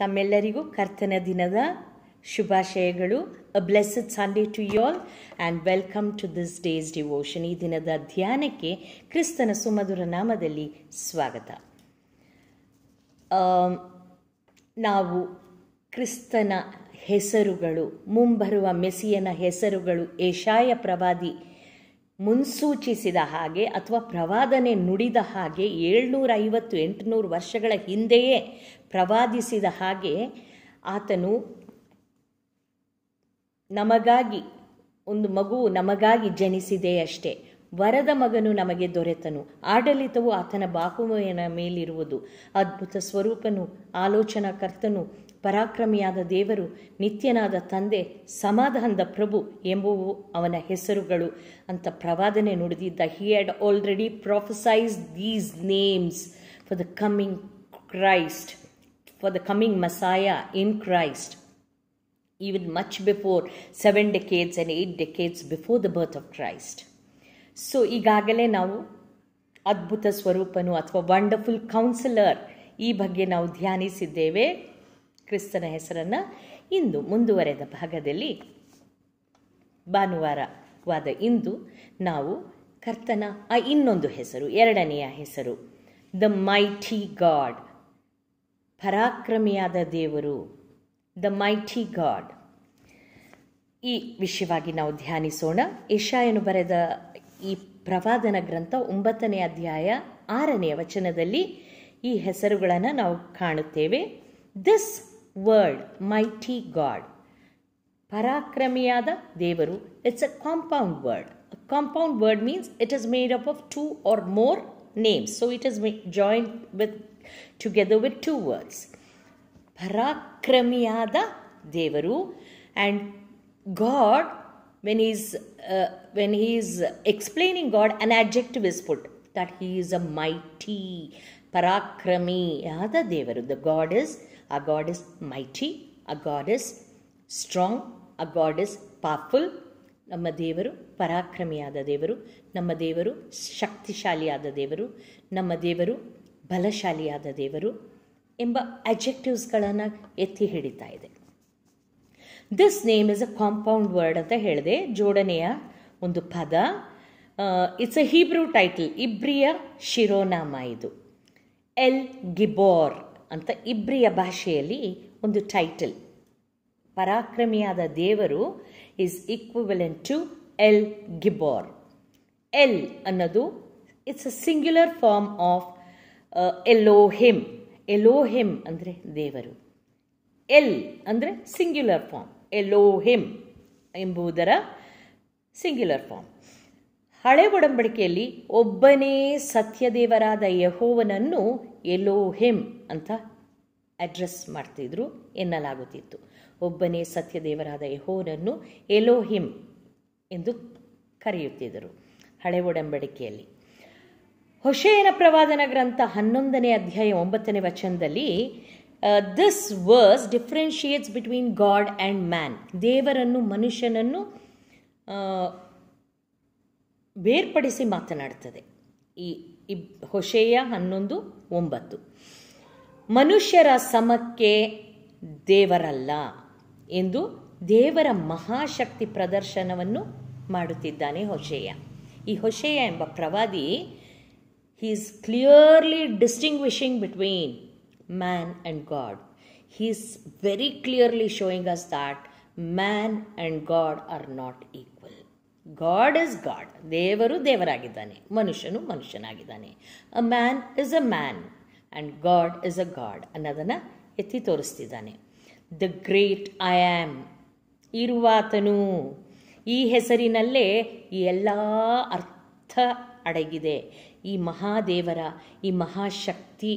ತಮ್ಮೆಲ್ಲರಿಗೂ ಕರ್ತನ ದಿನದ ಶುಭಾಶಯಗಳು a blessed Sunday to y'all and welcome to this day's devotion ಈ ದಿನದ ಧ್ಯಾನಕ್ಕೆ ಕ್ರಿಸ್ತನ ಸುಮಧುರ ನಾಮದಲ್ಲಿ ಸ್ವಾಗತ um, ನಾವು ಕ್ರಿಸ್ತನ ಹೆಸರುಗಳು ಮುಂಬರುವ ಮೆಸಿಯನ ಹೆಸರುಗಳು ಏಷಾಯ ಪ್ರವಾದಿ ಮುನ್ಸೂಚಿಸಿದ ಹಾಗೆ ಅಥವಾ ಪ್ರವಾದನೆ ನುಡಿದ ಹಾಗೆ ಏಳ್ನೂರ ಐವತ್ತು ಎಂಟುನೂರು ವರ್ಷಗಳ ಹಿಂದೆಯೇ ಪ್ರವಾದಿಸಿದ ಹಾಗೆ ಆತನು ನಮಗಾಗಿ ಒಂದು ಮಗು ನಮಗಾಗಿ ಜನಿಸಿದೆ ಅಷ್ಟೇ ವರದ ಮಗನು ನಮಗೆ ದೊರೆತನು ಆಡಳಿತವು ಆತನ ಬಾಹುವಿನ ಮೇಲಿರುವುದು ಅದ್ಭುತ ಸ್ವರೂಪನು ಆಲೋಚನಾ ಕರ್ತನು ಪರಾಕ್ರಮಿಯಾದ ದೇವರು ನಿತ್ಯನಾದ ತಂದೆ ಸಮಾಧಾನದ ಪ್ರಭು ಎಂಬುವು ಅವನ ಹೆಸರುಗಳು ಅಂತ ಪ್ರವಾದನೆ ನುಡಿದಿದ್ದ he had already prophesies these names for the coming Christ for the coming Messiah in Christ, even much before seven decades and eight decades before the birth of Christ. So ಈಗಾಗಲೇ ನಾವು ಅದ್ಭುತ ಸ್ವರೂಪನು ಅಥವಾ ವಂಡರ್ಫುಲ್ ಕೌನ್ಸಿಲರ್ ಈ ಬಗ್ಗೆ ನಾವು ಧ್ಯಾನಿಸಿದ್ದೇವೆ ಕ್ರಿಸ್ತನ ಹೆಸರನ್ನು ಇಂದು ಮುಂದುವರೆದ ಭಾಗದಲ್ಲಿ ಭಾನುವಾರವಾದ ಇಂದು ನಾವು ಕರ್ತನ ಆ ಇನ್ನೊಂದು ಹೆಸರು ಎರಡನೆಯ ಹೆಸರು ದ ಮೈಟಿ ಗಾಡ್ ಪರಾಕ್ರಮಿಯಾದ ದೇವರು ದ ಮೈಟಿ ಗಾಡ್ ಈ ವಿಷಯವಾಗಿ ನಾವು ಧ್ಯಾನಿಸೋಣ ಏಷಾಯನು ಬರೆದ ಈ ಪ್ರವಾದನ ಗ್ರಂಥ ಒಂಬತ್ತನೇ ಅಧ್ಯಾಯ ಆರನೆಯ ವಚನದಲ್ಲಿ ಈ ಹೆಸರುಗಳನ್ನು ನಾವು ಕಾಣುತ್ತೇವೆ ದಿಸ್ ವರ್ಡ್ ಮೈಟಿ ಗಾಡ್ ಪರಾಕ್ರಮಿಯಾದ ದೇವರು it's a compound word compound word means it is made up of two or more names. So it is joined with together with two words. Parakramiada Devaru and God when he's uh, when he's explaining God an adjective is put that he is a mighty Parakrami Yada Devaru. The God is a God is mighty, a God is strong, a God is powerful, ನಮ್ಮ ದೇವರು ಪರಾಕ್ರಮಿಯಾದ ದೇವರು ನಮ್ಮ ದೇವರು ಶಕ್ತಿಶಾಲಿಯಾದ ದೇವರು ನಮ್ಮ ದೇವರು ಬಲಶಾಲಿಯಾದ ದೇವರು ಎಂಬ ಅಜೆಕ್ಟಿವ್ಸ್ಗಳನ್ನು ಎತ್ತಿ ಹಿಡಿತಾ ಇದೆ this name is a compound word ಅಂತ ಹೇಳಿದೆ ಜೋಡಣೆಯ ಒಂದು ಪದ ಇಟ್ಸ್ ಅ ಹೀಬ್ರೂ ಟೈಟಲ್ ಇಬ್ರಿಯ ಶಿರೋನಾಮ ಇದು ಎಲ್ ಗಿಬೋರ್ ಅಂತ ಇಬ್ರಿಯ ಭಾಷೆಯಲ್ಲಿ ಒಂದು ಟೈಟಲ್ ಪರಾಕ್ರಮಿಯಾದ ದೇವರು is equivalent to El Gibor. El ಅನ್ನೋದು it's a singular form of Elohim Elohim ಅಂದರೆ ದೇವರು ಎಲ್ ಅಂದರೆ ಸಿಂಗ್ಯುಲರ್ ಫಾರ್ಮ್ ಎಲೋಹಿಮ್ ಎಂಬುದರ ಸಿಂಗ್ಯುಲರ್ ಫಾರ್ಮ್ ಹಳೆ ಒಡಂಬಡಿಕೆಯಲ್ಲಿ ಒಬ್ಬನೇ ಸತ್ಯದೇವರಾದ ಯಹೋವನನ್ನು ಎಲೋಹಿಮ್ ಅಂತ ಅಡ್ರೆಸ್ ಮಾಡ್ತಿದ್ರು ಎನ್ನಲಾಗುತ್ತಿತ್ತು ಒಬ್ಬನೇ ಸತ್ಯದೇವರಾದ ಯಹೋನನ್ನು ಎಲೋಹಿಂ ಎಂದು ಕರೆಯುತ್ತಿದ್ದರು ಹಳೆ ಒಡಂಬಡಿಕೆಯಲ್ಲಿ ಹೊಷೇನ ಪ್ರವಾದನ ಗ್ರಂಥ ಹನ್ನೊಂದನೇ ಅಧ್ಯಾಯ ಒಂಬತ್ತನೇ ವಚನದಲ್ಲಿ this verse differentiates between God and man ದೇವರನ್ನು ಮನುಷ್ಯನನ್ನು ಬೇರ್ಪಡಿಸಿ ಮಾತನಾಡುತ್ತದೆ ಈ ಇಬ್ ಹೊಷೆಯ ಹನ್ನೊಂದು ಒಂಬತ್ತು ಮನುಷ್ಯರ ಸಮಕ್ಕೆ ದೇವರಲ್ಲ ಎಂದು ದೇವರ ಮಹಾಶಕ್ತಿ ಪ್ರದರ್ಶನವನ್ನು ಮಾಡುತ್ತಿದ್ದಾನೆ ಹೊಶೇಯ ಈ ಹೊಶೆಯ ಎಂಬ ಪ್ರವಾದಿ is clearly distinguishing between man and God is very clearly showing us that man and God are not equal God is God ದೇವರು ದೇವರಾಗಿದ್ದಾನೆ ಮನುಷ್ಯನು ಮನುಷ್ಯನಾಗಿದ್ದಾನೆ a man is a man and God is a God ಅನ್ನೋದನ್ನು ಎತ್ತಿ ತೋರಿಸ್ತಿದ್ದಾನೆ the great I am ಇರುವಾತನು ಈ ಹೆಸರಿನಲ್ಲೇ ಎಲ್ಲ ಅರ್ಥ ಅಡಗಿದೆ ಈ ಮಹಾದೇವರ ಈ ಮಹಾಶಕ್ತಿ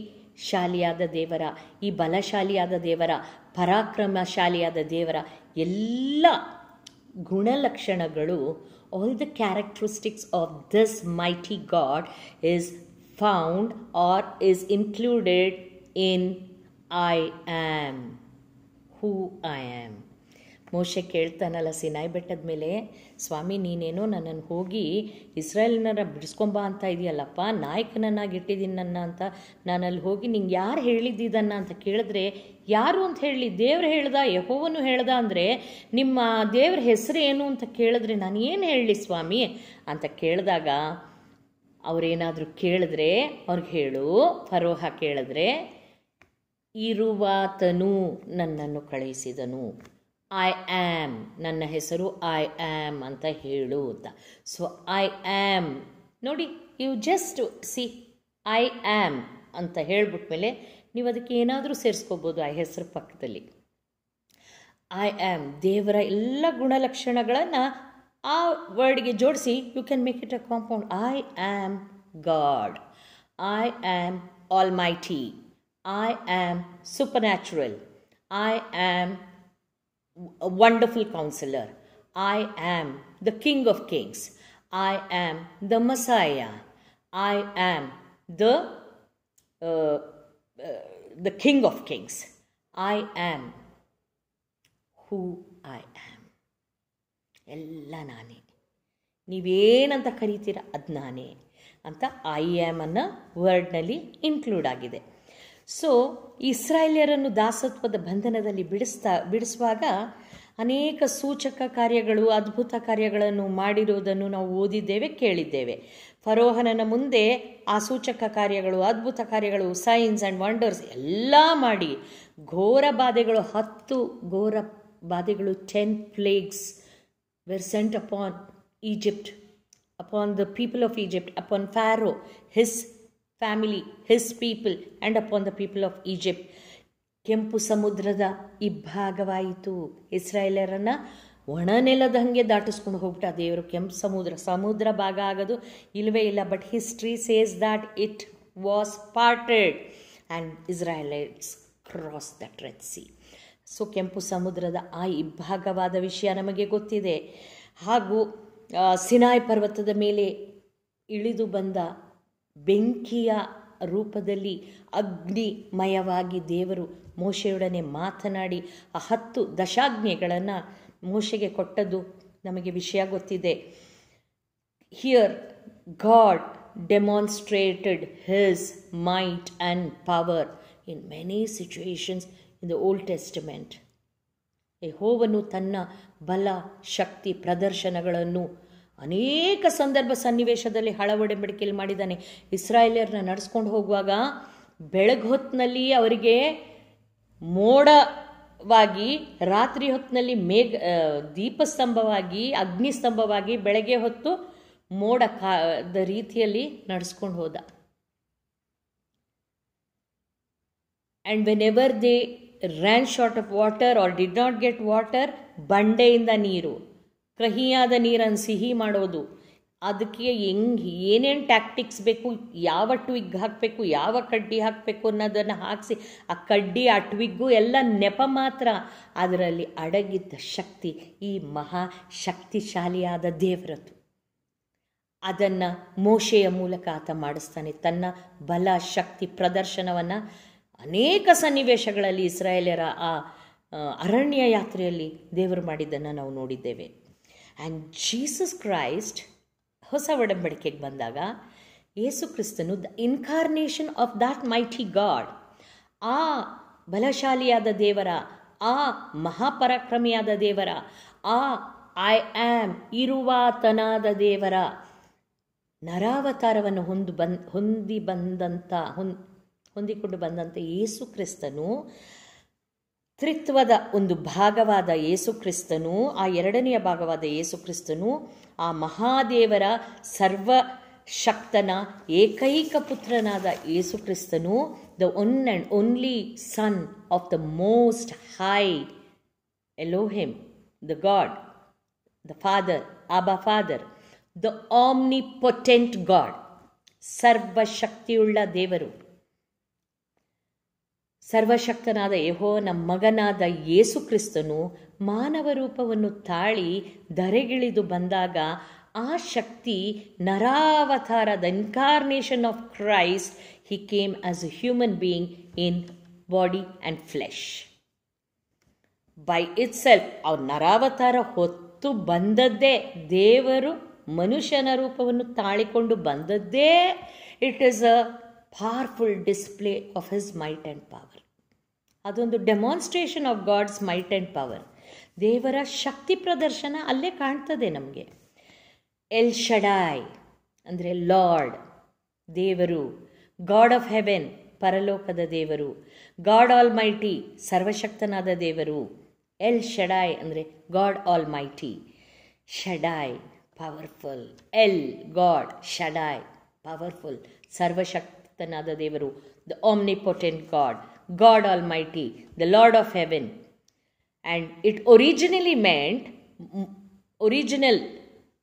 ಶಾಲಿಯಾದ ದೇವರ ಈ ಬಲಶಾಲಿಯಾದ ದೇವರ ಪರಾಕ್ರಮಶಾಲಿಯಾದ ದೇವರ ಎಲ್ಲ ಗುಣಲಕ್ಷಣಗಳು all the characteristics of this mighty God is found or is included in I am who I am ಮೋಶೆ ಕೇಳ್ತಾನಲ್ಲ ಸಿನಾಯಿ ಬೆಟ್ಟದ ಮೇಲೆ ಸ್ವಾಮಿ ನೀನೇನೋ ನನ್ನನ್ನು ಹೋಗಿ ಇಸ್ರಾಯೇಲ್ನರ ಬಿಡಿಸ್ಕೊಂಬ ಅಂತ ಇದೆಯಲ್ಲಪ್ಪ ನಾಯಕನನ್ನಾಗಿ ನನ್ನ ಅಂತ ನಾನಲ್ಲಿ ಹೋಗಿ ನಿಂಗೆ ಯಾರು ಹೇಳಿದ್ದಿದ್ದನ್ನು ಅಂತ ಕೇಳಿದ್ರೆ ಯಾರು ಅಂತ ಹೇಳಿ ದೇವ್ರು ಹೇಳ್ದ ಯಹೋವನು ಹೇಳ್ದ ಅಂದರೆ ನಿಮ್ಮ ದೇವ್ರ ಹೆಸರು ಏನು ಅಂತ ಕೇಳಿದ್ರೆ ನಾನು ಏನು ಹೇಳಲಿ ಸ್ವಾಮಿ ಅಂತ ಕೇಳಿದಾಗ ಅವರೇನಾದರೂ ಕೇಳಿದ್ರೆ ಅವ್ರಿಗೆ ಹೇಳು ಫರೋಹ ಕೇಳಿದ್ರೆ ಇರುವಾತನು ನನ್ನನ್ನು ಕಳುಹಿಸಿದನು ಐ ಆ್ಯಮ್ ನನ್ನ ಹೆಸರು ಐ ಆ್ಯಮ್ ಅಂತ ಹೇಳು ಅಂತ ಸೊ ಐ ಆ್ಯಮ್ ನೋಡಿ you just see I am ಅಂತ ಹೇಳ್ಬಿಟ್ಮೇಲೆ ನೀವು ಅದಕ್ಕೆ ಏನಾದರೂ ಸೇರಿಸ್ಕೋಬೋದು ಆ ಹೆಸರು ಪಕ್ಕದಲ್ಲಿ ಐ ಆ್ಯಮ್ ದೇವರ ಎಲ್ಲ ಗುಣಲಕ್ಷಣಗಳನ್ನು ಆ ವರ್ಡ್ಗೆ ಜೋಡಿಸಿ you can make it a compound I am God I am almighty I am supernatural. I am a wonderful counselor. I am the King of Kings. I am the Messiah. I am the uh, uh, the King of Kings. I am who I am. ಎಲ್ಲ ನಾನೇ ನೀವೇನಂತ ಕರಿತೀರ ಅದು Anta ಅಂತ am am word ವರ್ಡ್ನಲ್ಲಿ include agide. So ಇಸ್ರಾಯೇಲಿಯರನ್ನು ದಾಸತ್ವದ ಬಂಧನದಲ್ಲಿ ಬಿಡಿಸ್ತಾ ಬಿಡಿಸುವಾಗ ಅನೇಕ ಸೂಚಕ ಕಾರ್ಯಗಳು ಅದ್ಭುತ ಕಾರ್ಯಗಳನ್ನು ಮಾಡಿರುವುದನ್ನು ನಾವು ಓದಿದ್ದೇವೆ ಕೇಳಿದ್ದೇವೆ ಫರೋಹನನ ಮುಂದೆ ಆ ಸೂಚಕ ಕಾರ್ಯಗಳು ಅದ್ಭುತ ಕಾರ್ಯಗಳು ಸೈನ್ಸ್ ಆ್ಯಂಡ್ ವಂಡರ್ಸ್ ಎಲ್ಲ ಮಾಡಿ ಘೋರ ಬಾಧೆಗಳು ಹತ್ತು ಘೋರ ಬಾಧೆಗಳು ten plagues were sent upon Egypt upon the people of Egypt upon Pharaoh his family his people and upon the people of Egypt ಕೆಂಪು ಸಮುದ್ರದ ಇಬ್ಬಾಗವಾಯಿತು ಇಸ್ರಾಯೇಲರನ್ನು ಒಣ ನೆಲದ ಹಾಗೆ ದಾಟಿಸ್ಕೊಂಡು ಹೋಗ್ಬಿಟ್ಟ ದೇವರು ಕೆಂಪು ಸಮುದ್ರ ಸಮುದ್ರ ಭಾಗ ಆಗೋದು ಇಲ್ಲವೇ ಇಲ್ಲ but history says that it was parted and Israelites cross that red sea so ಕೆಂಪು ಸಮುದ್ರದ ಆ ಇಬ್ಬಾಗವಾದ ವಿಷಯ ನಮಗೆ ಗೊತ್ತಿದೆ ಹಾಗೂ ಸಿನಾಯ್ ಪರ್ವತದ ಮೇಲೆ ಇಳಿದು ಬಂದ ಬೆಂಕಿಯ ರೂಪದಲ್ಲಿ ಅಗ್ನಿಮಯವಾಗಿ ದೇವರು ಮೋಶೆಯೊಡನೆ ಮಾತನಾಡಿ ಆ ಹತ್ತು ದಶಾಜ್ಞೆಗಳನ್ನು ಮೋಶೆಗೆ ಕೊಟ್ಟದ್ದು ನಮಗೆ ವಿಷಯ ಗೊತ್ತಿದೆ here God demonstrated his might and power in many situations in the Old Testament ಹೋವನು ತನ್ನ ಬಲ ಶಕ್ತಿ ಪ್ರದರ್ಶನಗಳನ್ನು ಅನೇಕ ಸಂದರ್ಭ ಸನ್ನಿವೇಶದಲ್ಲಿ ಒಡಂಬಡಿಕೆಯಲ್ಲಿ ಮಾಡಿದ್ದಾನೆ ಇಸ್ರಾಯೇಲಿಯರನ್ನ ನಡೆಸ್ಕೊಂಡು ಹೋಗುವಾಗ ಬೆಳಗ್ಗೆ ಹೊತ್ತಿನಲ್ಲಿ ಅವರಿಗೆ ಮೋಡವಾಗಿ ರಾತ್ರಿ ಹೊತ್ತಿನಲ್ಲಿ ಮೇಘ ದೀಪಸ್ತಂಭವಾಗಿ ಅಗ್ನಿಸ್ತಂಭವಾಗಿ ಬೆಳಗ್ಗೆ ಹೊತ್ತು ಮೋಡ ಕಾದ ರೀತಿಯಲ್ಲಿ ನಡೆಸ್ಕೊಂಡು ಹೋದ and whenever they ran short of water or did not get water ಬಂಡೆಯಿಂದ ನೀರು ಕಹಿಯಾದ ನೀರನ್ನು ಸಿಹಿ ಮಾಡೋದು ಅದಕ್ಕೆ ಹೆಂಗೆ ಏನೇನು ಟ್ಯಾಕ್ಟಿಕ್ಸ್ ಬೇಕು ಯಾವ ಟ್ವಿಗ್ ಹಾಕಬೇಕು ಯಾವ ಕಡ್ಡಿ ಹಾಕಬೇಕು ಅನ್ನೋದನ್ನು ಹಾಕಿಸಿ ಆ ಕಡ್ಡಿ ಆ ಟ್ವಿಗ್ಗು ಎಲ್ಲ ನೆಪ ಮಾತ್ರ ಅದರಲ್ಲಿ ಅಡಗಿದ್ದ ಶಕ್ತಿ ಈ ಮಹಾ ಶಕ್ತಿಶಾಲಿಯಾದ ದೇವರದು ಅದನ್ನು ಮೋಶೆಯ ಮೂಲಕ ಆತ ಮಾಡಿಸ್ತಾನೆ ತನ್ನ ಬಲ ಶಕ್ತಿ ಪ್ರದರ್ಶನವನ್ನು ಅನೇಕ ಸನ್ನಿವೇಶಗಳಲ್ಲಿ ಇಸ್ರಾಯೇಲರ ಆ ಅರಣ್ಯ ಯಾತ್ರೆಯಲ್ಲಿ ದೇವರು ಮಾಡಿದ್ದನ್ನು ನಾವು ನೋಡಿದ್ದೇವೆ ಆ್ಯಂಡ್ ಜೀಸಸ್ ಕ್ರೈಸ್ಟ್ ಹೊಸ ಒಡಂಬಡಿಕೆಗೆ ಬಂದಾಗ ಯೇಸು ಕ್ರಿಸ್ತನು the incarnation of that mighty God ಆ ಬಲಶಾಲಿಯಾದ ದೇವರ ಆ ಮಹಾಪರಾಕ್ರಮಿಯಾದ ದೇವರ ಆ ಐ ಆಮ್ ಇರುವಾತನಾದ ದೇವರ ನರಾವತಾರವನ್ನು ಹೊಂದು ಬಂದ್ ಹೊಂದಿ ಬಂದಂಥ ಹೊಂದಿಕೊಂಡು ಬಂದಂಥ ಯೇಸು ಕ್ರಿಸ್ತನು ತ್ರಿತ್ವದ ಒಂದು ಭಾಗವಾದ ಯೇಸುಕ್ರಿಸ್ತನು ಆ ಎರಡನೆಯ ಭಾಗವಾದ ಯೇಸುಕ್ರಿಸ್ತನು ಆ ಮಹಾದೇವರ ಸರ್ವ ಶಕ್ತನ ಏಕೈಕ ಪುತ್ರನಾದ ಯೇಸುಕ್ರಿಸ್ತನು the one and only son of the most high Elohim the God the father ಬ father the omnipotent God ಸರ್ವಶಕ್ತಿಯುಳ್ಳ ದೇವರು ಸರ್ವಶಕ್ತನಾದ ಯಹೋ ನಮ್ಮ ಮಗನಾದ ಯೇಸು ಕ್ರಿಸ್ತನು ಮಾನವ ರೂಪವನ್ನು ತಾಳಿ ಧರೆಗಿಳಿದು ಬಂದಾಗ ಆ ಶಕ್ತಿ ನರಾವತಾರ the incarnation of Christ he came as a human being in body and flesh by itself ಅವ್ರ ನರಾವತಾರ ಹೊತ್ತು ಬಂದದ್ದೇ ದೇವರು ಮನುಷ್ಯನ ರೂಪವನ್ನು ತಾಳಿಕೊಂಡು ಬಂದದ್ದೇ it is a powerful display of his might and power ಅದೊಂದು demonstration of God's might and power ದೇವರ ಶಕ್ತಿ ಪ್ರದರ್ಶನ ಅಲ್ಲೇ ಕಾಣ್ತದೆ ನಮಗೆ ಎಲ್ ಶಡಾಯ್ ಅಂದರೆ ಲಾರ್ಡ್ ದೇವರು ಗಾಡ್ ಆಫ್ ಹೆವೆನ್ ಪರಲೋಕದ ದೇವರು ಗಾಡ್ ಆಲ್ ಮೈಟಿ ಸರ್ವಶಕ್ತನಾದ ದೇವರು ಎಲ್ ಶಡಾಯ್ ಅಂದರೆ God almighty Shaddai powerful El God Shaddai powerful ಸರ್ವಶಕ್ತನಾದ ದೇವರು the omnipotent God God Almighty, the Lord of Heaven. And it originally meant, original,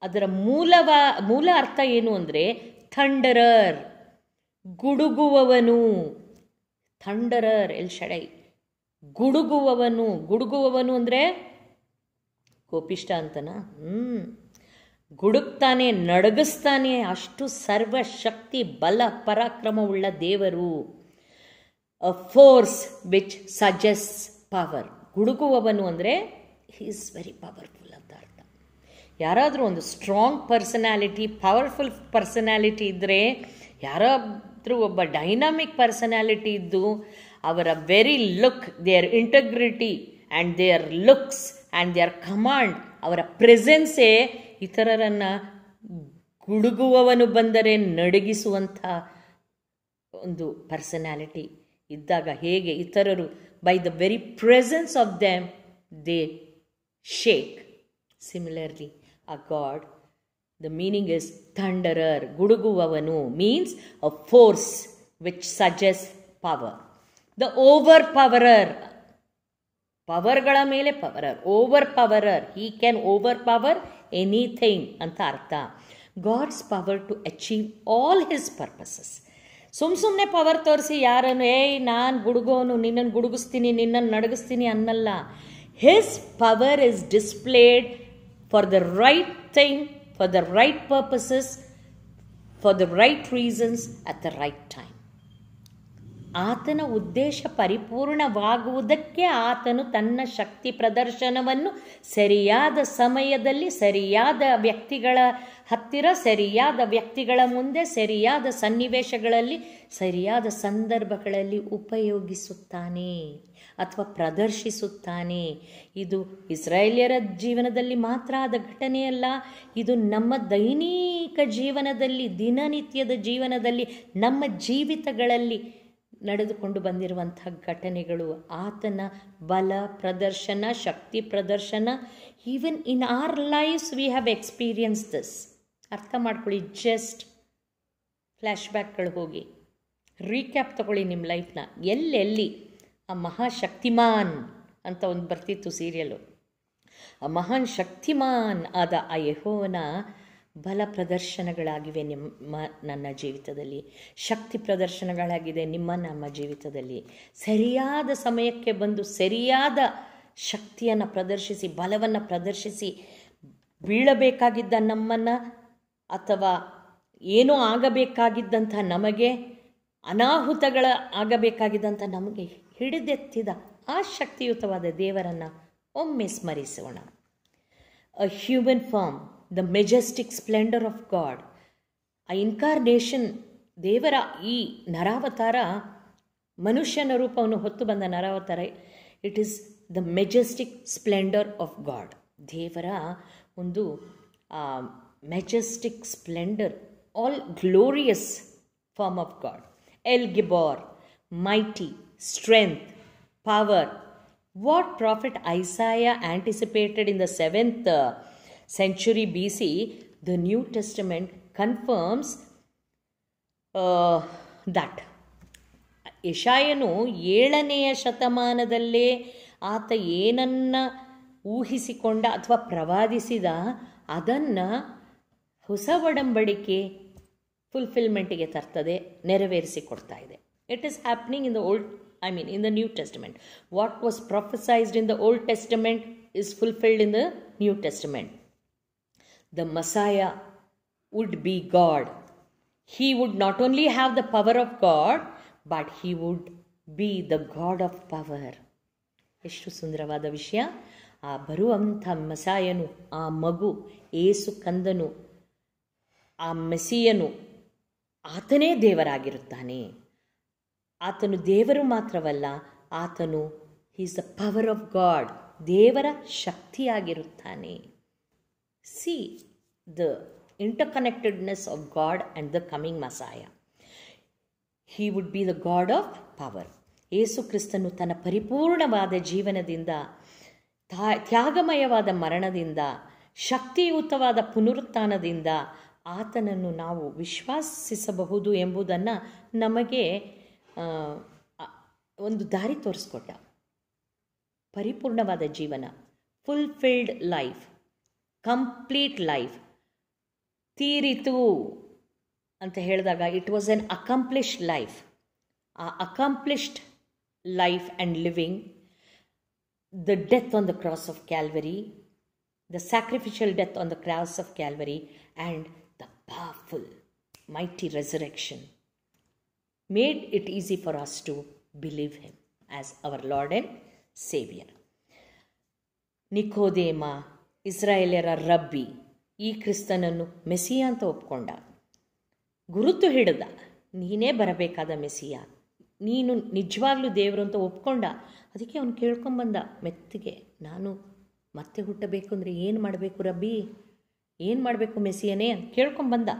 ಅದರ ಮೂಲವ ಮೂಲ ಅರ್ಥ ಏನು ಅಂದರೆ ಥಂಡರರ್ ಗುಡುಗುವವನು ಥಂಡರರ್ ಎಲ್ ಶಡೈ ಗುಡುಗುವವನು ಗುಡುಗುವವನು ಅಂದರೆ ಕೋಪಿಷ್ಟ ಅಂತನಾ ಹ್ಞೂ ಗುಡುಕ್ತಾನೆ ನಡಗಿಸ್ತಾನೆ ಅಷ್ಟು ಸರ್ವಶಕ್ತಿ ಬಲ ಪರಾಕ್ರಮವುಳ್ಳ ದೇವರು a force which suggest power ಹುಡುಕುವವನು ಅಂದರೆ ಹಿ ಈಸ್ ವೆರಿ ಪವರ್ಫುಲ್ ಅಂತ ಅರ್ಥ ಯಾರಾದರೂ ಒಂದು ಸ್ಟ್ರಾಂಗ್ ಪರ್ಸನಾಲಿಟಿ ಪವರ್ಫುಲ್ ಪರ್ಸನಾಲಿಟಿ ಇದ್ದರೆ ಯಾರಾದರೂ ಒಬ್ಬ ಡೈನಾಮಿಕ್ ಪರ್ಸನಾಲಿಟಿ ಇದ್ದು ಅವರ very look their integrity and they are looks and they are command ಅವರ ಪ್ರೆಸೆನ್ಸೇ ಇತರರನ್ನು ಗುಡುಗುವವನು ಬಂದರೆ ನಡುಗಿಸುವಂಥ ಒಂದು ಪರ್ಸನಾಲಿಟಿ ಇದ್ದಾಗ ಹೇಗೆ ಇತರರು by the very presence of them they shake similarly a God the meaning is thunderer ಗುಡುಗುವವನು means a force which suggest power the overpowerer ಪವರ್ಗಳ ಮೇಲೆ powerer overpowerer he can overpower anything ಅಂತ ಅರ್ಥ God's power to achieve all his purposes ಸುಮ್ ಸುಮ್ಮನೆ power ತೋರಿಸಿ ಯಾರನ್ನು ಏಯ್ ನಾನು ಗುಡುಗೋನು ನಿನ್ನನ್ನು ಗುಡುಗಿಸ್ತೀನಿ ನಿನ್ನನ್ನು ನಡಗಿಸ್ತೀನಿ ಅನ್ನಲ್ಲ his power is displayed for the right thing for the right purposes for the right reasons at the right time ಆತನ ಉದ್ದೇಶ ಪರಿಪೂರ್ಣವಾಗುವುದಕ್ಕೆ ಆತನು ತನ್ನ ಶಕ್ತಿ ಪ್ರದರ್ಶನವನ್ನು ಸರಿಯಾದ ಸಮಯದಲ್ಲಿ ಸರಿಯಾದ ವ್ಯಕ್ತಿಗಳ ಹತ್ತಿರ ಸರಿಯಾದ ವ್ಯಕ್ತಿಗಳ ಮುಂದೆ ಸರಿಯಾದ ಸನ್ನಿವೇಶಗಳಲ್ಲಿ ಸರಿಯಾದ ಸಂದರ್ಭಗಳಲ್ಲಿ ಉಪಯೋಗಿಸುತ್ತಾನೆ ಅಥವಾ ಪ್ರದರ್ಶಿಸುತ್ತಾನೆ ಇದು ಇಸ್ರಾಯೇಲಿಯರ ಜೀವನದಲ್ಲಿ ಮಾತ್ರ ಆದ ಘಟನೆಯಲ್ಲ ಇದು ನಮ್ಮ ದೈನಿಕ ಜೀವನದಲ್ಲಿ ದಿನನಿತ್ಯದ ಜೀವನದಲ್ಲಿ ನಮ್ಮ ಜೀವಿತಗಳಲ್ಲಿ ನಡೆದುಕೊಂಡು ಬಂದಿರುವಂಥ ಘಟನೆಗಳು ಆತನ ಬಲ ಪ್ರದರ್ಶನ ಶಕ್ತಿ ಪ್ರದರ್ಶನ even in our lives we have experience this ಅರ್ಥ ಮಾಡ್ಕೊಳ್ಳಿ ಜಸ್ಟ್ ಫ್ಲ್ಯಾಶ್ ಬ್ಯಾಕ್ಗಳು ಹೋಗಿ ರೀಕ್ಯಾಪ್ ತಗೊಳ್ಳಿ ನಿಮ್ಮ ಲೈಫ್ನ ಎಲ್ಲೆಲ್ಲಿ ಆ ಮಹಾಶಕ್ತಿಮಾನ್ ಅಂತ ಒಂದು ಬರ್ತಿತ್ತು ಸೀರಿಯಲ್ಲು ಆ ಮಹಾನ್ ಶಕ್ತಿಮಾನ್ ಆದ ಆ ಯಹೋವನ ಬಲ ಪ್ರದರ್ಶನಗಳಾಗಿವೆ ನಿಮ್ಮ ನನ್ನ ಜೀವಿತದಲ್ಲಿ ಶಕ್ತಿ ಪ್ರದರ್ಶನಗಳಾಗಿದೆ ನಿಮ್ಮ ನಮ್ಮ ಜೀವಿತದಲ್ಲಿ ಸರಿಯಾದ ಸಮಯಕ್ಕೆ ಬಂದು ಸರಿಯಾದ ಶಕ್ತಿಯನ್ನು ಪ್ರದರ್ಶಿಸಿ ಬಲವನ್ನು ಪ್ರದರ್ಶಿಸಿ ಬೀಳಬೇಕಾಗಿದ್ದ ನಮ್ಮನ್ನು ಅಥವಾ ಏನೋ ಆಗಬೇಕಾಗಿದ್ದಂಥ ನಮಗೆ ಅನಾಹುತಗಳ ಆಗಬೇಕಾಗಿದ್ದಂಥ ನಮಗೆ ಹಿಡಿದೆತ್ತಿದ ಆ ಶಕ್ತಿಯುತವಾದ ದೇವರನ್ನು ಒಮ್ಮೆ ಸ್ಮರಿಸೋಣ a human form the majestic splendour of God ಆ ಇನ್ಕಾರ್ನೇಷನ್ ದೇವರ ಈ ನರಾವತಾರ ಮನುಷ್ಯನ ರೂಪವನ್ನು ಹೊತ್ತು ಬಂದ ನರಾವತಾರ it is the majestic splendour of God ದೇವರ ಒಂದು majestic splendor, all glorious form of God. El Gibor, mighty, strength, power. What prophet Isaiah anticipated in the 7th century BC, the New Testament confirms uh, that. ಯಶಾಯನು ಏಳನೆಯ ಶತಮಾನದಲ್ಲೇ ಆತ ಏನನ್ನ ಊಹಿಸಿಕೊಂಡ ಅಥವಾ ಪ್ರವಾದಿಸಿದ ಅದನ್ನು ಹೊಸ ಒಡಂಬಡಿಕೆ ಫುಲ್ಫಿಲ್ಮೆಂಟಿಗೆ ತರ್ತದೆ ನೆರವೇರಿಸಿ ಕೊಡ್ತಾ ಇದೆ it is happening in the old I mean in the New Testament what was prophesied in the Old Testament is fulfilled in the New Testament the Messiah would be God he would not only have the power of God, but he would be the God of power. ಎಷ್ಟು ಸುಂದರವಾದ ವಿಷಯ ಆ ಬರುವಂಥ ಮಸಾಯನು ಆ ಮಗು ಏಸು ಕಂದನು ಆ ಮೆಸಿಯನು ಆತನೇ ದೇವರಾಗಿರುತ್ತಾನೆ ಆತನು ದೇವರು ಮಾತ್ರವಲ್ಲ ಆತನು is the power of God ದೇವರ ಶಕ್ತಿಯಾಗಿರುತ್ತಾನೆ see the interconnectedness of God and the coming Messiah he would be the God of power ಏಸು ಕ್ರಿಸ್ತನು ತನ್ನ ಪರಿಪೂರ್ಣವಾದ ಜೀವನದಿಂದ ತ್ಯಾಗಮಯವಾದ ಮರಣದಿಂದ ಶಕ್ತಿಯುತವಾದ ಪುನರುತ್ಥಾನದಿಂದ ಆತನನ್ನು ನಾವು ವಿಶ್ವಾಸಿಸಬಹುದು ಎಂಬುದನ್ನು ನಮಗೆ ಒಂದು ದಾರಿ ತೋರಿಸ್ಕೊಟ್ಟ ಪರಿಪೂರ್ಣವಾದ ಜೀವನ ಫುಲ್ಫಿಲ್ಡ್ ಲೈಫ್ ಕಂಪ್ಲೀಟ್ ಲೈಫ್ ತೀರಿತು ಅಂತ ಹೇಳಿದಾಗ it was an accomplished life a accomplished life and living the death on the cross of Calvary the sacrificial death on the cross of Calvary and powerful, mighty resurrection made it easy for us to believe Him as our Lord and Savior. ನಿಕೋದೇಮ ಇಸ್ರಾಯೇಲ್ಯರ rabbi ಈ ಕ್ರಿಸ್ತನನ್ನು Messiah ಅಂತ ಒಪ್ಕೊಂಡ ಗುರುತು ಹಿಡಿದ ನೀನೇ ಬರಬೇಕಾದ Messiah ನೀನು ನಿಜವಾಗ್ಲೂ ದೇವರು ಅಂತ ಒಪ್ಕೊಂಡ ಅದಕ್ಕೆ ಅವನು ಕೇಳ್ಕೊಂಬಂದ ಮೆತ್ತಿಗೆ ನಾನು ಮತ್ತೆ ಹುಟ್ಟಬೇಕು ಅಂದರೆ ಏನು ಮಾಡಬೇಕು ರಬ್ಬಿ ಏನು ಮಾಡಬೇಕು ಮೆಸಿಯನೇ ಅಂತ ಕೇಳ್ಕೊಂಬಂದ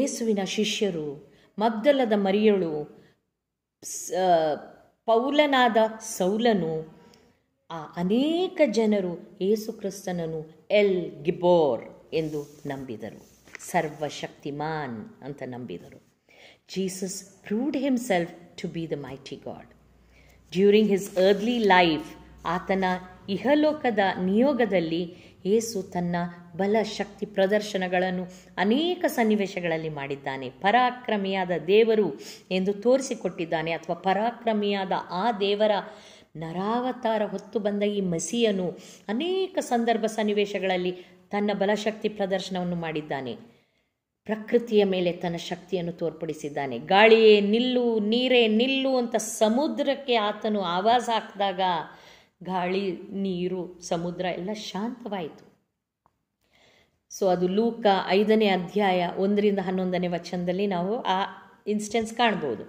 ಏಸುವಿನ ಶಿಷ್ಯರು ಮಗ್ದಲದ ಮರಿಯಳು ಪೌಲನಾದ ಸೌಲನು ಆ ಅನೇಕ ಜನರು ಏಸು ಕ್ರಿಸ್ತನನ್ನು ಎಲ್ ಗಿಬೋರ್ ಎಂದು ನಂಬಿದರು ಸರ್ವಶಕ್ತಿಮಾನ್ ಅಂತ ನಂಬಿದರು Jesus proved himself to be the mighty God during his early life ಆತನ ಇಹಲೋಕದ ನಿಯೋಗದಲ್ಲಿ ಏಸು ತನ್ನ ಬಲ ಶಕ್ತಿ ಪ್ರದರ್ಶನಗಳನ್ನು ಅನೇಕ ಸನ್ನಿವೇಶಗಳಲ್ಲಿ ಮಾಡಿದ್ದಾನೆ ಪರಾಕ್ರಮಿಯಾದ ದೇವರು ಎಂದು ತೋರಿಸಿಕೊಟ್ಟಿದ್ದಾನೆ ಅಥವಾ ಪರಾಕ್ರಮಿಯಾದ ಆ ದೇವರ ನರಾವತಾರ ಹೊತ್ತು ಬಂದ ಈ ಮಸಿಯನು ಅನೇಕ ಸಂದರ್ಭ ಸನ್ನಿವೇಶಗಳಲ್ಲಿ ತನ್ನ ಬಲಶಕ್ತಿ ಪ್ರದರ್ಶನವನ್ನು ಮಾಡಿದ್ದಾನೆ ಪ್ರಕೃತಿಯ ಮೇಲೆ ತನ್ನ ಶಕ್ತಿಯನ್ನು ತೋರ್ಪಡಿಸಿದ್ದಾನೆ ಗಾಳಿಯೇ ನಿಲ್ಲು ನೀರೇ ನಿಲ್ಲು ಅಂತ ಸಮುದ್ರಕ್ಕೆ ಆತನು ಆವಾಜ್ ಹಾಕಿದಾಗ ಗಾಳಿ ನೀರು ಸಮುದ್ರ ಎಲ್ಲ ಶಾಂತವಾಯಿತು ಸೊ ಅದು ಲೂಕ ಐದನೇ ಅಧ್ಯಾಯ ಒಂದರಿಂದ ಹನ್ನೊಂದನೇ ವಚನದಲ್ಲಿ ನಾವು ಆ ಇನ್ಸ್ಟೆನ್ಸ್ ಕಾಣ್ಬೋದು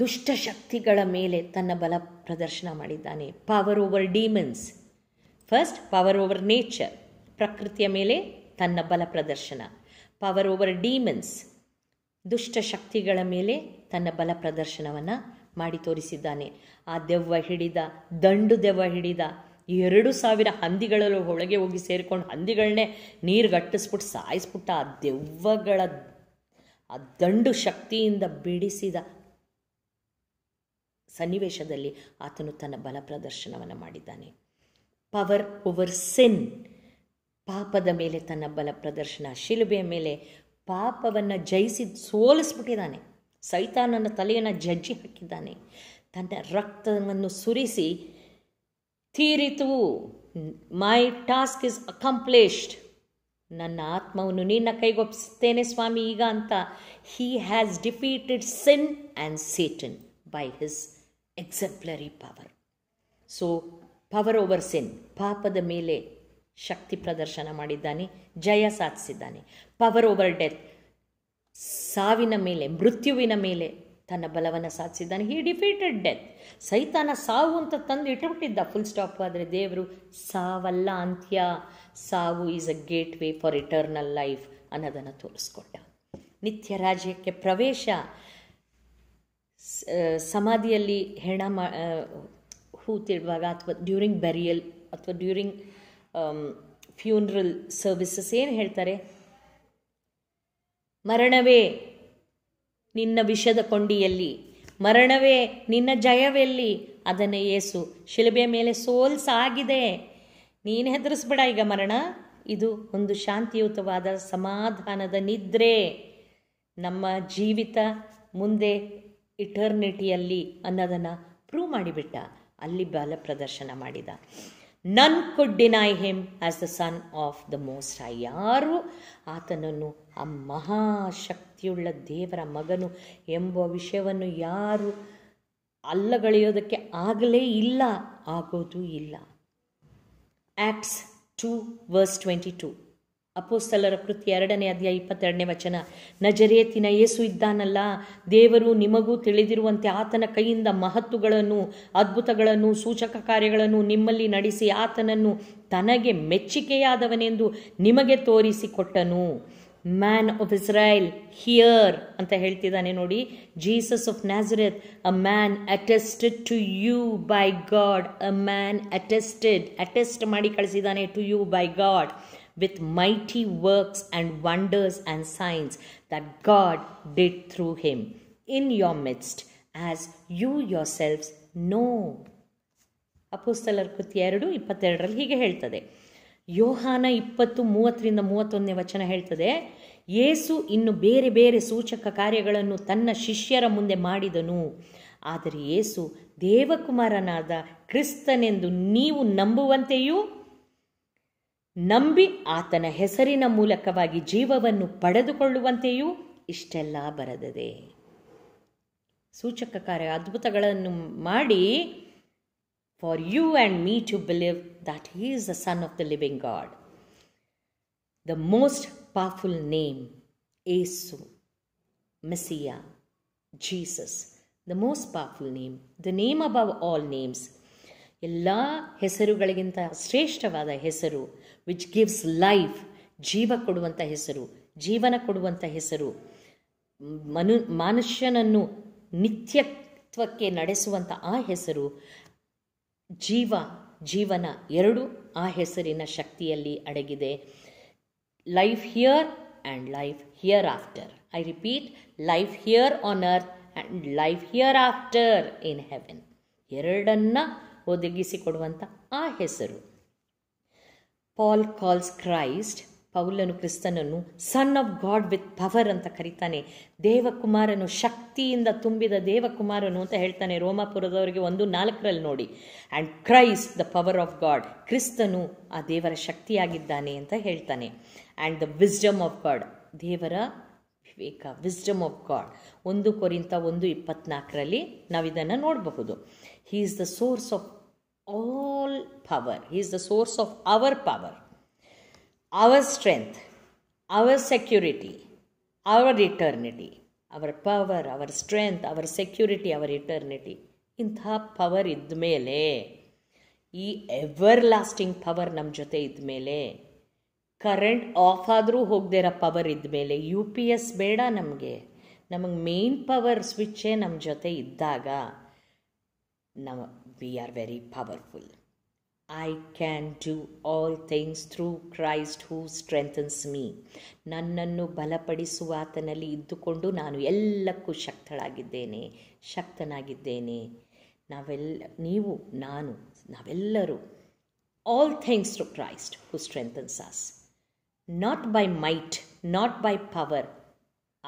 ದುಷ್ಟಶಕ್ತಿಗಳ ಮೇಲೆ ತನ್ನ ಬಲ ಪ್ರದರ್ಶನ ಮಾಡಿದ್ದಾನೆ power over demons first power over nature ಪ್ರಕೃತಿಯ ಮೇಲೆ ತನ್ನ ಬಲ ಪ್ರದರ್ಶನ ಪವರ್ ಓವರ್ ಡೀಮನ್ಸ್ ದುಷ್ಟಶಕ್ತಿಗಳ ಮೇಲೆ ತನ್ನ ಬಲ ಪ್ರದರ್ಶನವನ್ನು ಮಾಡಿ ತೋರಿಸಿದ್ದಾನೆ ಆ ದೆವ್ವ ಹಿಡಿದ ದಂಡು ದೆವ್ವ ಹಿಡಿದ ಎರಡು ಸಾವಿರ ಹಂದಿಗಳಲ್ಲೂ ಒಳಗೆ ಹೋಗಿ ಸೇರಿಕೊಂಡು ಹಂದಿಗಳನ್ನೇ ನೀರು ಗಟ್ಟಿಸ್ಬಿಟ್ಟು ಸಾಯಿಸ್ಬಿಟ್ಟ ಆ ದೆವ್ವಗಳ ಆ ದಂಡು ಶಕ್ತಿಯಿಂದ ಬಿಡಿಸಿದ ಸನ್ನಿವೇಶದಲ್ಲಿ ಆತನು ತನ್ನ ಬಲ ಪ್ರದರ್ಶನವನ್ನು ಮಾಡಿದ್ದಾನೆ ಪವರ್ ಓವರ್ ಸೆನ್ ಪಾಪದ ಮೇಲೆ ತನ್ನ ಬಲ ಪ್ರದರ್ಶನ ಶಿಲುಬೆಯ ಮೇಲೆ ಪಾಪವನ್ನು ಜಯಿಸಿ ಸೋಲಿಸ್ಬಿಟ್ಟಿದ್ದಾನೆ ನನ್ನ ತಲೆಯನ್ನು ಜಜ್ಜಿ ಹಾಕಿದ್ದಾನೆ ತನ್ನ ರಕ್ತವನ್ನು ಸುರಿಸಿ ತೀರಿತು ಮೈ ಟಾಸ್ಕ್ ಇಸ್ ಅಕಂಪ್ಲಿಷ್ಡ್ ನನ್ನ ಆತ್ಮವನ್ನು ನಿನ್ನ ಕೈಗೊಪ್ಪಿಸ್ತೇನೆ ಸ್ವಾಮಿ ಈಗ ಅಂತ he has defeated sin and Satan by his exemplary power so power over sin ಪಾಪದ ಮೇಲೆ ಶಕ್ತಿ ಪ್ರದರ್ಶನ ಮಾಡಿದ್ದಾನೆ ಜಯ ಸಾಧಿಸಿದ್ದಾನೆ ಪವರ್ ಓವರ್ ಡೆತ್ ಸಾವಿನ ಮೇಲೆ ಮೃತ್ಯುವಿನ ಮೇಲೆ ತನ್ನ ಬಲವನ್ನು ಸಾಧಿಸಿದ್ದಾನೆ ಹಿ ಡಿಫೀಟೆಡ್ ಡೆತ್ ಸೈತಾನ ಸಾವು ಅಂತ ತಂದು ಇಟ್ಟುಬಿಟ್ಟಿದ್ದ ಫುಲ್ ಸ್ಟಾಪ್ ಆದರೆ ದೇವರು ಸಾವಲ್ಲ ಅಂತ್ಯ ಸಾವು is a gateway for eternal life ಅನ್ನೋದನ್ನು ತೋರಿಸ್ಕೊಟ್ಟ ನಿತ್ಯ ರಾಜ್ಯಕ್ಕೆ ಪ್ರವೇಶ ಸಮಾಧಿಯಲ್ಲಿ ಹೆಣ ಮ ಹೂತಿಡುವಾಗ ಅಥವಾ ಡ್ಯೂರಿಂಗ್ ಬೆರಿಯಲ್ ಅಥವಾ ಡ್ಯೂರಿಂಗ್ ಫ್ಯೂನ್ರಲ್ ಸರ್ವಿಸಸ್ ಏನು ಹೇಳ್ತಾರೆ ಮರಣವೇ ನಿನ್ನ ವಿಷದ ಕೊಂಡಿಯಲ್ಲಿ ಮರಣವೇ ನಿನ್ನ ಜಯವೆಲ್ಲಿ ಅದನ್ನು ಏಸು ಶಿಲುಬೆಯ ಮೇಲೆ ಸೋಲ್ಸಾಗಿದೆ ನೀನು ಹೆದರಿಸ್ಬೇಡ ಈಗ ಮರಣ ಇದು ಒಂದು ಶಾಂತಿಯುತವಾದ ಸಮಾಧಾನದ ನಿದ್ರೆ ನಮ್ಮ ಜೀವಿತ ಮುಂದೆ ಇಟರ್ನಿಟಿಯಲ್ಲಿ ಅನ್ನೋದನ್ನು ಪ್ರೂವ್ ಮಾಡಿಬಿಟ್ಟ ಅಲ್ಲಿ ಬಾಲ ಪ್ರದರ್ಶನ ಮಾಡಿದ none could deny him as the son of the most high ಯಾರು ಆತನನ್ನು ಆ ಮಹಾಶಕ್ತಿಯುಳ್ಳ ದೇವರ ಮಗನು ಎಂಬ ವಿಷಯವನ್ನು ಯಾರು ಅಲ್ಲಗಳೆಯೋದಕ್ಕೆ ಆಗಲೇ ಇಲ್ಲ ಆಗೋದೂ ಇಲ್ಲ Acts two verse twenty two ಅಪೋಸ್ತಲರ ಕೃತಿ ಎರಡನೇ ಅಧ್ಯಾಯ ಇಪ್ಪತ್ತೆರಡನೇ ವಚನ ನಜರೇತಿನ ಏಸು ಇದ್ದಾನಲ್ಲ ದೇವರು ನಿಮಗೂ ತಿಳಿದಿರುವಂತೆ ಆತನ ಕೈಯಿಂದ ಮಹತ್ವಗಳನ್ನು ಅದ್ಭುತಗಳನ್ನು ಸೂಚಕ ಕಾರ್ಯಗಳನ್ನು ನಿಮ್ಮಲ್ಲಿ ನಡೆಸಿ ಆತನನ್ನು ತನಗೆ ಮೆಚ್ಚಿಕೆಯಾದವನೆಂದು ನಿಮಗೆ ತೋರಿಸಿಕೊಟ್ಟನು ಮ್ಯಾನ್ ಆಫ್ ಇಸ್ರಾಯಲ್ ಹಿಯರ್ ಅಂತ ಹೇಳ್ತಿದ್ದಾನೆ ನೋಡಿ Jesus of Nazareth a man attested to you by God a man attested attest ಮಾಡಿ ಕಳಿಸಿದ್ದಾನೆ to you by God with mighty works and wonders and signs that God did through him in your midst, as you yourselves know. ಅಪುಸ್ತಲ್ ಕೃತಿ ಎರಡು ಇಪ್ಪತ್ತೆರಡರಲ್ಲಿ ಹೀಗೆ ಹೇಳ್ತದೆ ಯೋಹಾನ ಇಪ್ಪತ್ತು ಮೂವತ್ತರಿಂದ ಮೂವತ್ತೊಂದನೇ ವಚನ ಹೇಳ್ತದೆ ಯೇಸು ಇನ್ನು ಬೇರೆ ಬೇರೆ ಸೂಚಕ ಕಾರ್ಯಗಳನ್ನು ತನ್ನ ಶಿಷ್ಯರ ಮುಂದೆ ಮಾಡಿದನು ಆದರೆ ಯೇಸು ದೇವಕುಮಾರನಾದ ಕ್ರಿಸ್ತನೆಂದು ನೀವು ನಂಬುವಂತೆಯೂ ನಂಬಿ ಆತನ ಹೆಸರಿನ ಮೂಲಕವಾಗಿ ಜೀವವನ್ನು ಪಡೆದುಕೊಳ್ಳುವಂತೆಯೂ ಇಷ್ಟೆಲ್ಲ ಬರದದೆ ಸೂಚಕ ಕಾರ್ಯ ಅದ್ಭುತಗಳನ್ನು ಮಾಡಿ for you and me to believe that is the son of the living God the most powerful name ಏಸು Messiah Jesus the most powerful name the name above all names ಎಲ್ಲ ಹೆಸರುಗಳಿಗಿಂತ ಶ್ರೇಷ್ಠವಾದ ಹೆಸರು ವಿಚ್ ಗಿವ್ಸ್ ಲೈಫ್ ಜೀವ ಕೊಡುವಂಥ ಹೆಸರು ಜೀವನ ಕೊಡುವಂಥ ಹೆಸರು ಮನು ಮನುಷ್ಯನನ್ನು ನಿತ್ಯತ್ವಕ್ಕೆ ನಡೆಸುವಂಥ ಆ ಹೆಸರು ಜೀವ ಜೀವನ ಎರಡು ಆ ಹೆಸರಿನ ಶಕ್ತಿಯಲ್ಲಿ ಅಡಗಿದೆ life here and life hereafter I repeat life here on earth and life hereafter in heaven ಎರಡನ್ನ ಒದಗಿಸಿಕೊಡುವಂಥ ಆ ಹೆಸರು ಪಾಲ್ ಕಾಲ್ಸ್ ಕ್ರೈಸ್ಟ್ ಪೌಲನು ಕ್ರಿಸ್ತನನ್ನು son of God with power ಅಂತ ಕರೀತಾನೆ ದೇವಕುಮಾರನು ಶಕ್ತಿಯಿಂದ ತುಂಬಿದ ದೇವಕುಮಾರನು ಅಂತ ಹೇಳ್ತಾನೆ ರೋಮಾಪುರದವರಿಗೆ ಒಂದು ನಾಲ್ಕರಲ್ಲಿ ನೋಡಿ and Christ the power of God ಕ್ರಿಸ್ತನು ಆ ದೇವರ ಶಕ್ತಿಯಾಗಿದ್ದಾನೆ ಅಂತ ಹೇಳ್ತಾನೆ and the wisdom of God ದೇವರ ವಿವೇಕ ವಿಸ್ಡಮ್ ಆಫ್ ಗಾಡ್ ಒಂದು ಕೊರಿಂತ ಒಂದು ಇಪ್ಪತ್ನಾಲ್ಕರಲ್ಲಿ ನಾವಿದನ್ನು ನೋಡಬಹುದು he is the source of all power he is the source of our power our strength our security our eternity our power our strength our security our eternity inta power idmele ee everlasting power nam jothe idmele current off adru hogdira power idmele ups beeda namge namge main power switch e nam jothe iddaga Now we are very powerful I can do all things through Christ who strengthens me ನನ್ನನ್ನು ಬಲಪಡಿಸುವ ಆತನಲ್ಲಿ ಇದ್ದುಕೊಂಡು ನಾನು ಎಲ್ಲಕ್ಕೂ ಶಕ್ತಳಾಗಿದ್ದೇನೆ ಶಕ್ತನಾಗಿದ್ದೇನೆ ನಾವೆಲ್ಲ ನೀವು ನಾನು ನಾವೆಲ್ಲರೂ all things through Christ who strengthens us not by might not by power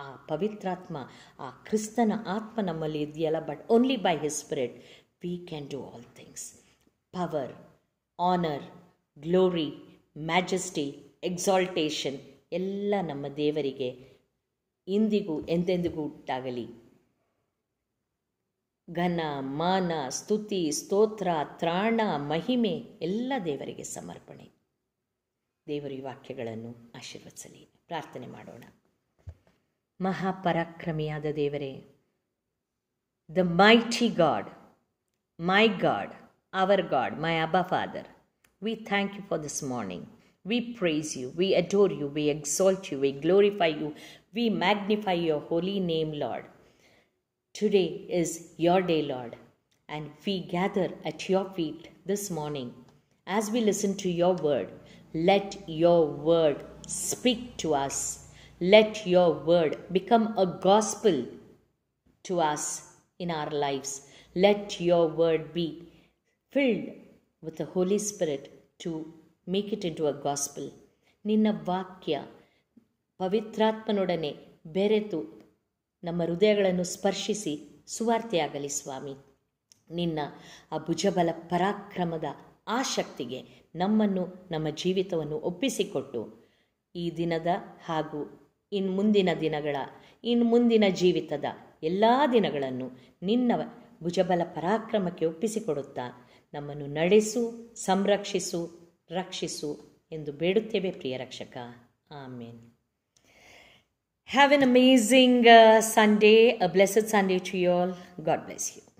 ಆ ಪವಿತ್ರಾತ್ಮ ಆ ಕ್ರಿಸ್ತನ ಆತ್ಮ ನಮ್ಮಲ್ಲಿ ಇದೆಯಲ್ಲ but only by his spirit we can do all things. Power, honor, glory majesty exaltation ಎಲ್ಲ ನಮ್ಮ ದೇವರಿಗೆ ಇಂದಿಗೂ ಎಂದೆಂದಿಗೂ ಉಂಟಾಗಲಿ ಘನ ಮಾನ ಸ್ತುತಿ ಸ್ತೋತ್ರ ತ್ರಾಣ ಮಹಿಮೆ ಎಲ್ಲ ದೇವರಿಗೆ ಸಮರ್ಪಣೆ ದೇವರಿ ಈ ವಾಕ್ಯಗಳನ್ನು ಆಶೀರ್ವದಿಸಲಿ ಪ್ರಾರ್ಥನೆ ಮಾಡೋಣ ಮಹಾಪರಾಕ್ರಮಿಯಾದ ದೇವರೇ the mighty God My God, our God, my Abba Father, we thank you for this morning. We praise you, we adore you, we exalt you, we glorify you, we magnify your holy name, Lord. Today is your day, Lord, and we gather at your feet this morning. As we listen to your word, let your word speak to us. Let your word become a gospel to us in our lives. Let your word be filled with the Holy Spirit to make it into a gospel. ನಿನ್ನ ವಾಕ್ಯ ಪವಿತ್ರಾತ್ಮನೊಡನೆ ಬೆರೆತು ನಮ್ಮ ಹೃದಯಗಳನ್ನು ಸ್ಪರ್ಶಿಸಿ ಸುವಾರ್ತೆಯಾಗಲಿ ಸ್ವಾಮಿ ನಿನ್ನ ಆ ಭುಜಬಲ ಪರಾಕ್ರಮದ ಆ ಶಕ್ತಿಗೆ ನಮ್ಮನ್ನು ನಮ್ಮ ಜೀವಿತವನ್ನು ಒಪ್ಪಿಸಿಕೊಟ್ಟು ಈ ದಿನದ ಹಾಗೂ ಇನ್ನು ಮುಂದಿನ ದಿನಗಳ ಇನ್ನು ಮುಂದಿನ ಜೀವಿತದ ಎಲ್ಲ ದಿನಗಳನ್ನು ನಿನ್ನ ಭುಜಬಲ ಪರಾಕ್ರಮಕ್ಕೆ ಒಪ್ಪಿಸಿಕೊಡುತ್ತಾ ನಮ್ಮನ್ನು ನಡೆಸು ಸಂರಕ್ಷಿಸು ರಕ್ಷಿಸು ಎಂದು ಬೇಡುತ್ತೇವೆ ಪ್ರಿಯ ರಕ್ಷಕ amen have an amazing Sunday a blessed Sunday to you all God bless you